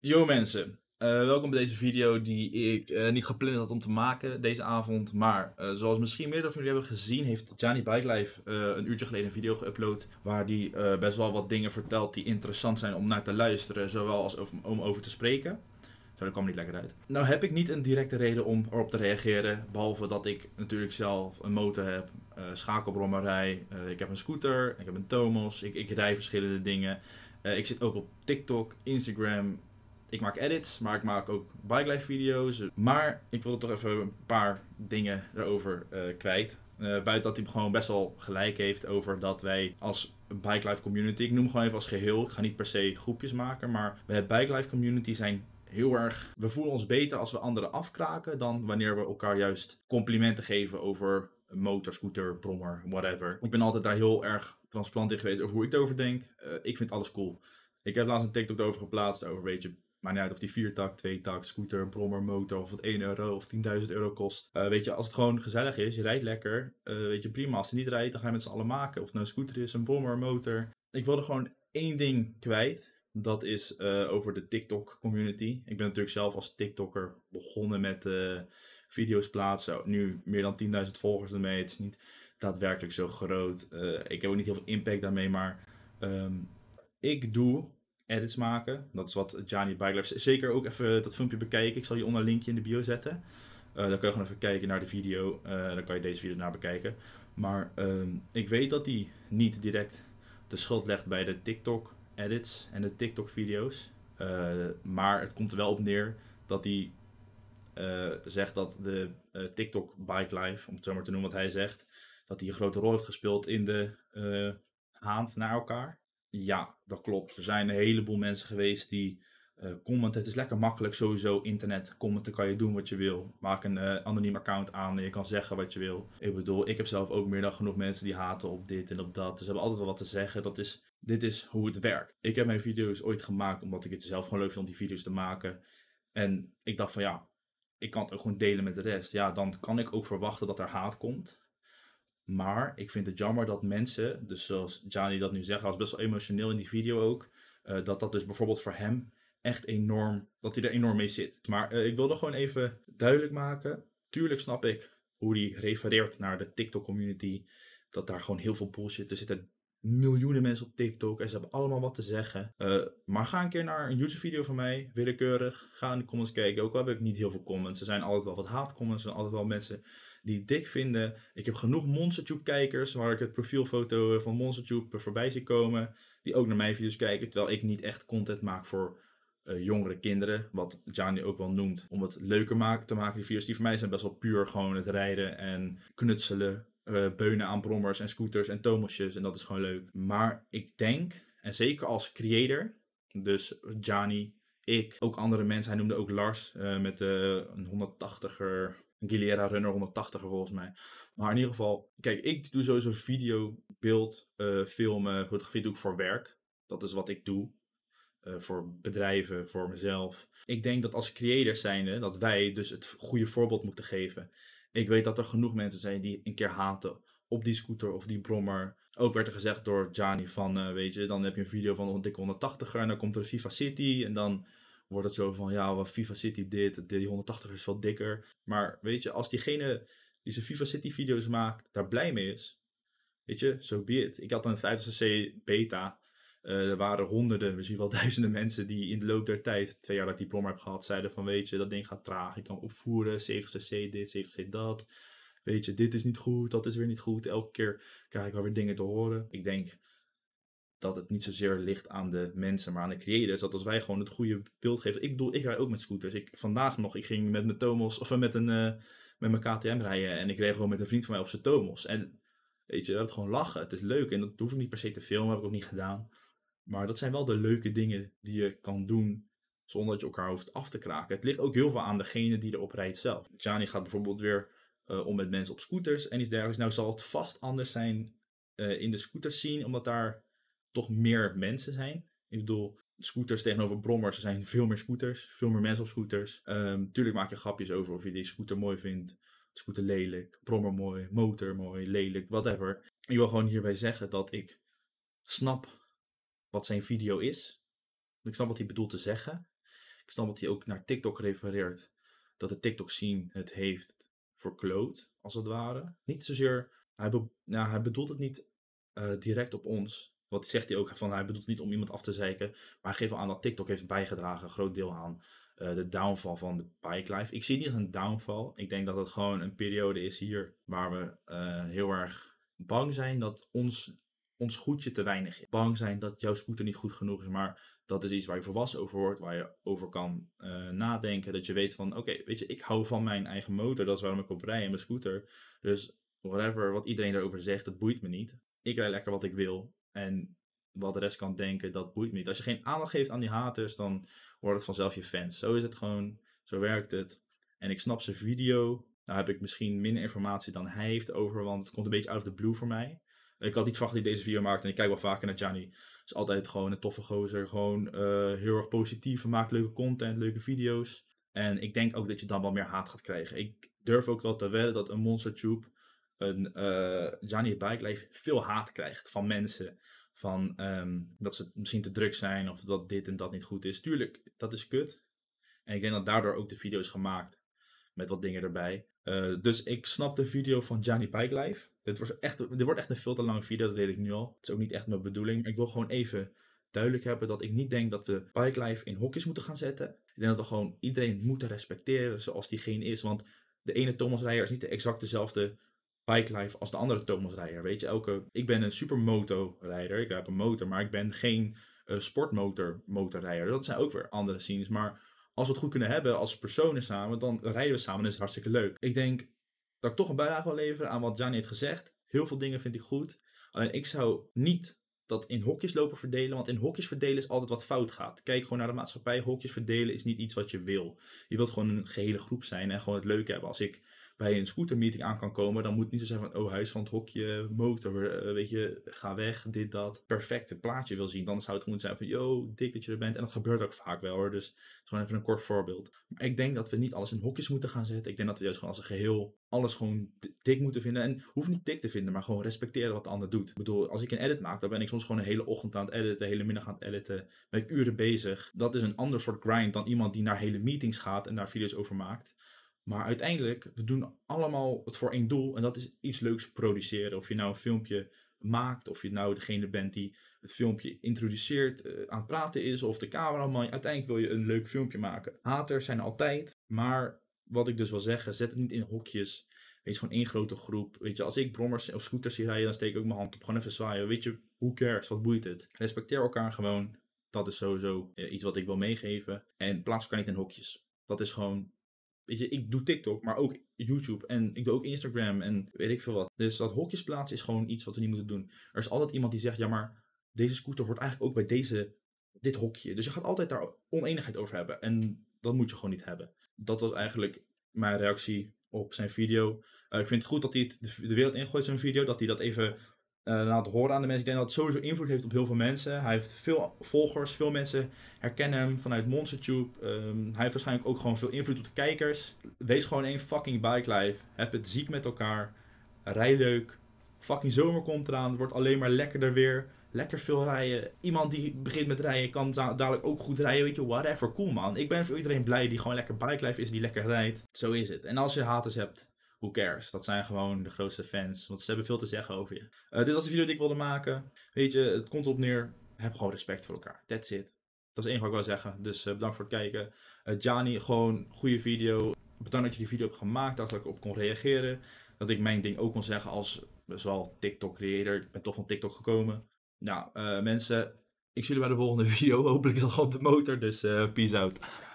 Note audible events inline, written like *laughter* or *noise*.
Yo mensen, eh, welkom bij deze video die ik eh, niet gepland had om te maken deze avond. Maar eh, zoals misschien meerdere van jullie hebben gezien, heeft Johnny Bike Life een uurtje geleden een video geüpload. Waar hij best wel wat dingen vertelt die interessant zijn om naar te luisteren, zowel als om, om over te spreken. Zo, dat kwam niet lekker uit. Nou heb ik niet een directe reden om erop te reageren. Behalve dat ik natuurlijk zelf een motor heb, schakelbrommerij, ik heb een scooter, ik heb een Tomos, ik, ik rij verschillende dingen. ik zit ook op TikTok, Instagram, ik maak edits, maar ik maak ook bike life video's. Maar ik wil toch even een paar dingen erover eh, kwijt. Eh, buiten dat hij gewoon best wel gelijk heeft over dat wij als bike life community, ik noem gewoon even als geheel, ik ga niet per se groepjes maken, maar we het bike life community zijn heel erg. We voelen ons beter als we anderen afkraken dan wanneer we elkaar juist complimenten geven over motor, scooter, brommer, whatever. Ik ben altijd daar heel erg transparant in geweest over hoe ik over denk. Eh, ik vind alles cool. Ik heb laatst een TikTok erover geplaatst over, weet je, maar niet uit of die viertak, tak, scooter, brommer, motor, of het 1 euro of 10.000 euro kost. Eh, weet je, als het gewoon gezellig is, je rijdt lekker, eh, weet je, prima. Als je niet rijdt, dan ga je met z'n allen maken. Of het nou een scooter is, een brommer, motor. Ik wilde gewoon één ding kwijt. Dat is eh, over de TikTok community. Ik ben natuurlijk zelf als TikToker begonnen met video's plaatsen. Nu meer dan 10.000 volgers ermee. Het is niet daadwerkelijk zo groot. ik heb ook niet heel veel impact daarmee, maar ehm, ik doe edits maken. Dat is wat Gianni Bike Zeker ook even eh, dat filmpje bekijken. Ik zal onder een linkje in de bio zetten. Eh, dan kan je gewoon even kijken naar de video. Eh, dan kan je deze video naar bekijken. Maar ehm, ik weet dat hij niet direct de schuld legt bij de TikTok-edits en de TikTok-video's. maar het komt er wel op neer dat hij zegt dat de TikTok Bike Life, om het zo maar te noemen wat hij zegt, dat hij een grote rol heeft gespeeld in de haand naar elkaar. Ja, dat klopt. Er zijn een heleboel mensen geweest die commenten. Eh, comment. Het is lekker makkelijk sowieso internet. Commenten kan je doen wat je wil. Maak een eh, anoniem account aan en je kan zeggen wat je wil. Ik bedoel, ik heb zelf ook meer dan genoeg mensen die haten op dit en op dat. Dus ze hebben altijd wel wat te zeggen. Dat is, dit is hoe het werkt. Ik heb mijn video's ooit gemaakt omdat ik het zelf gewoon leuk vind om die video's te maken. En ik dacht van ja, ik kan het ook gewoon delen met de rest. Ja, dan kan ik ook verwachten dat er haat komt. Maar ik vind het jammer dat mensen, dus zoals Johnny dat nu zegt, was best wel emotioneel in die video ook, eh, dat dat dus bijvoorbeeld voor hem echt enorm, dat hij er enorm mee zit. Maar uh, ik wilde gewoon even duidelijk maken, tuurlijk snap ik hoe hij refereert naar de TikTok-community, dat daar gewoon heel veel bullshit, er zitten miljoenen mensen op TikTok en ze hebben allemaal wat te zeggen. Eh, maar ga een keer naar een YouTube-video van mij, willekeurig, ga in de comments kijken, ook al heb ik niet heel veel comments, er zijn altijd wel wat haatcomments, er zijn altijd wel mensen die dik vinden. Ik heb genoeg MonsterTube-kijkers waar ik het profielfoto eh, van MonsterTube eh, voorbij zie komen. Die ook naar mijn video's kijken, terwijl ik niet echt content maak voor eh, jongere kinderen. Wat Gianni ook wel noemt. Om het leuker maken, te maken. Die video's die voor mij zijn best wel puur gewoon het rijden en knutselen. Uh, beunen aan brommers en scooters en tomosjes. En dat is gewoon leuk. Maar ik denk, en zeker als creator, dus Gianni, ik, ook andere mensen. Hij noemde ook Lars met uh, een 180er Gilera Runner 180 volgens mij. Maar in ieder geval, kijk, ik doe sowieso video, beeld, uh, filmen, fotografie doe ik voor werk. Dat is wat ik doe. Eh, voor bedrijven, voor mezelf. Ik denk dat als creators zijnde, dat wij dus het goede voorbeeld moeten geven. Ik weet dat er genoeg mensen zijn die een keer haten op die scooter of die brommer. Ook werd er gezegd door Gianni van, eh, weet je, dan heb je een video van een dikke 180er en dan komt er FIFA City en dan wordt het zo van, ja, wat FIFA City dit, die 180 is wel dikker. Maar weet je, als diegene die zijn FIFA City video's maakt, daar blij mee is, weet je, zo so be it. Ik had een 50cc beta, eh, er waren honderden, misschien wel *laughs* duizenden mensen die in de loop der tijd, twee jaar dat ik diploma heb gehad, zeiden van, weet je, dat ding gaat traag, ik kan opvoeren, 70cc dit, 70cc dat. Weet je, dit is niet goed, dat is weer niet goed. Elke keer krijg ik wel weer dingen te horen. Ik denk, dat het niet zozeer ligt aan de mensen, maar aan de creators. Dat als wij gewoon het goede beeld geven. Ik bedoel, ik rij ook met scooters. Ik, vandaag nog, ik ging met mijn Tomos, of met, een, eh, met mijn KTM rijden. En ik reed gewoon met een vriend van mij op zijn Tomos. En weet je, we hebben gewoon lachen. Het is leuk. En dat hoef ik niet per se te filmen, heb ik ook niet gedaan. Maar dat zijn wel de leuke dingen die je kan doen zonder dat je elkaar hoeft af te kraken. Het ligt ook heel veel aan degene die erop rijdt zelf. Jani gaat bijvoorbeeld weer eh, om met mensen op scooters en iets dergelijks. Nou zal het vast anders zijn eh, in de scooters zien, omdat daar toch meer mensen zijn. Ik bedoel, scooters tegenover brommers. Er zijn veel meer scooters, veel meer mensen op scooters. Ehm, tuurlijk maak je grapjes over of je die scooter mooi vindt. Scooter lelijk, brommer mooi, motor mooi, lelijk, whatever. Ik wil gewoon hierbij zeggen dat ik snap wat zijn video is. Ik snap wat hij bedoelt te zeggen. Ik snap dat hij ook naar TikTok refereert. Dat de TikTok-scene het heeft verkloot, als het ware. Niet zozeer, hij, nou, hij bedoelt het niet eh, direct op ons. Wat zegt hij ook van, hij bedoelt niet om iemand af te zeiken. Maar hij geeft wel aan dat TikTok heeft bijgedragen, een groot deel aan eh, de downfall van de Bike Life. Ik zie het niet als een downfall. Ik denk dat het gewoon een periode is hier waar we eh, heel erg bang zijn dat ons, ons goedje te weinig is. Bang zijn dat jouw scooter niet goed genoeg is. Maar dat is iets waar je volwassen over hoort, waar je over kan eh, nadenken. Dat je weet van, oké, weet je, ik hou van mijn eigen motor. Dat is waarom ik op rij en mijn scooter. Dus whatever, wat iedereen daarover zegt, dat boeit me niet. Ik rij lekker wat ik wil. En wat de rest kan denken, dat boeit niet. Als je geen aandacht geeft aan die haters, dan wordt het vanzelf je fans. Zo is het gewoon, zo werkt het. En ik snap zijn video. Nou heb ik misschien minder informatie dan hij heeft over, want het komt een beetje out of the blue voor mij. Ik had niet verwacht dat hij deze video maakt en ik kijk wel vaker naar Het Is altijd gewoon een toffe gozer. Gewoon eh, heel erg positief. Maakt leuke content, leuke video's. En ik denk ook dat je dan wel meer haat gaat krijgen. Ik durf ook wel te wedden dat een monstertube een uh, Johnny Bike Life veel haat krijgt van mensen. Van ehm, dat ze misschien te druk zijn of dat dit en dat niet goed is. Tuurlijk, dat is kut. En ik denk dat daardoor ook de video is gemaakt. Met wat dingen erbij. Eh, dus ik snap de video van Johnny Bike Life. Dit, was echt, dit wordt echt een veel te lange video, dat weet ik nu al. Het is ook niet echt mijn bedoeling. Ik wil gewoon even duidelijk hebben dat ik niet denk dat we Bike Life in hokjes moeten gaan zetten. Ik denk dat we gewoon iedereen moeten respecteren zoals diegene is. Want de ene Thomas is niet de exact dezelfde bike life als de andere Thomas rijder. Weet je, elke, ik ben een supermoto rijder. Ik heb een motor, maar ik ben geen uh, sportmotor motorrijder. Dat zijn ook weer andere scenes. Maar als we het goed kunnen hebben als personen samen, dan rijden we samen en is het hartstikke leuk. Ik denk dat ik toch een bijdrage wil leveren aan wat Gianni heeft gezegd. Heel veel dingen vind ik goed. Alleen ik zou niet dat in hokjes lopen verdelen. Want in hokjes verdelen is altijd wat fout gaat. Kijk gewoon naar de maatschappij. Hokjes verdelen is niet iets wat je wil. Je wilt gewoon een gehele groep zijn en gewoon het leuk hebben. Als ik bij een scootermeeting aan kan komen, dan moet het niet zo zijn van, oh, huis van het hokje, motor, eh, weet je, ga weg, dit, dat. Perfecte plaatje wil zien. Dan zou het moeten zijn van, yo, dik dat je er bent. En dat gebeurt ook vaak wel hoor, dus het is gewoon even een kort voorbeeld. Maar ik denk dat we niet alles in hokjes moeten gaan zetten. Ik denk dat we juist gewoon als een geheel alles gewoon dik moeten vinden. En hoef niet dik te vinden, maar gewoon respecteren wat de ander doet. Ik bedoel, als ik een edit maak, dan ben ik soms gewoon een hele ochtend aan het editen, hele middag aan het editen. Ben ik uren bezig. Dat is een ander soort grind dan iemand die naar hele meetings gaat en daar video's over maakt. Maar uiteindelijk, we doen allemaal het voor één doel. En dat is iets leuks produceren. Of je nou een filmpje maakt, of je nou degene bent die het filmpje introduceert, eh, aan het praten is, of de cameraman. Uiteindelijk wil je een leuk filmpje maken. Haters zijn altijd. Maar wat ik dus wil zeggen, zet het niet in hokjes. Wees gewoon één grote groep. Weet je, als ik brommers of scooters zie rijden, dan steek ik ook mijn hand op. Gewoon even zwaaien. Weet je, hoe cares? Wat boeit het? Respecteer elkaar gewoon. Dat is sowieso eh, iets wat ik wil meegeven. En plaats elkaar niet in hokjes. Dat is gewoon Weet je, ik doe TikTok, maar ook YouTube en ik doe ook Instagram en weet ik veel wat. Dus dat hokjes plaatsen is gewoon iets wat we niet moeten doen. Er is altijd iemand die zegt, ja maar deze scooter hoort eigenlijk ook bij deze, dit hokje. Dus je gaat altijd daar oneenigheid over hebben en dat moet je gewoon niet hebben. Dat was eigenlijk mijn reactie op zijn video. Eh, ik vind het goed dat hij het de wereld ingooit, zijn video. Dat hij dat even laat eh, horen aan de mensen. Ik denk dat het sowieso invloed heeft op heel veel mensen. Hij heeft veel volgers, veel mensen herkennen hem vanuit MonsterTube. Ehm, hij heeft waarschijnlijk ook gewoon veel invloed op de kijkers. Wees gewoon één fucking bike life. Heb het ziek met elkaar. Rij leuk. Fucking zomer komt eraan. Het wordt alleen maar lekkerder weer. Lekker veel rijden. Iemand die begint met rijden kan dadelijk ook goed rijden. Weet je, whatever. Cool man. Ik ben voor iedereen blij die gewoon lekker bike life is, die lekker rijdt. Zo is het. En als je haters hebt, who cares? Dat zijn gewoon de grootste fans, want ze hebben veel te zeggen over je. Eh, dit was de video die ik wilde maken. Weet je, het komt op neer. Heb gewoon respect voor elkaar. That's it. Dat is één wat ik wil zeggen. Dus eh, bedankt voor het kijken. Uh, eh, Gianni, gewoon goede video. Bedankt dat je die video hebt gemaakt. Dat ik op kon reageren. Dat ik mijn ding ook kon zeggen als zowel TikTok creator. Ik ben toch van TikTok gekomen. Nou, mensen, ik zie jullie bij de volgende *laughs* video. Hopelijk is al op de motor. Dus peace out.